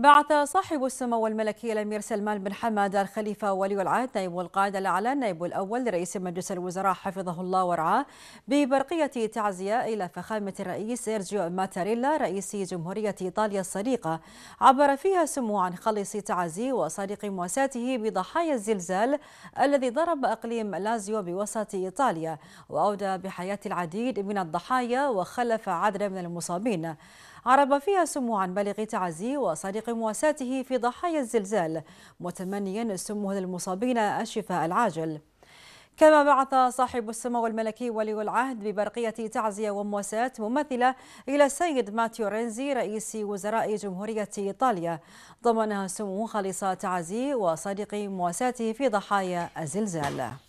بعث صاحب السمو الملكي الامير سلمان بن حمد الخليفه ولي العهد نائب القائد الاعلى النائب الاول لرئيس مجلس الوزراء حفظه الله ورعاه ببرقيه تعزيه الى فخامه الرئيس سيرجيو ماتاريلا رئيس جمهوريه ايطاليا الصديقه عبر فيها سمو عن خالص تعزي وصادق مواساته بضحايا الزلزال الذي ضرب اقليم لازيو بوسط ايطاليا واودى بحياه العديد من الضحايا وخلف عددا من المصابين عرب فيها سمو عن بالغ تعزيه وصادق مواساته في ضحايا الزلزال متمنيا السمو للمصابين الشفاء العاجل كما بعث صاحب السمو الملكي ولي العهد ببرقية تعزية ومواساة ممثلة إلى السيد ماتيو رينزي رئيس وزراء جمهورية إيطاليا ضمنها سمو خالص تعزي وصادق مواساته في ضحايا الزلزال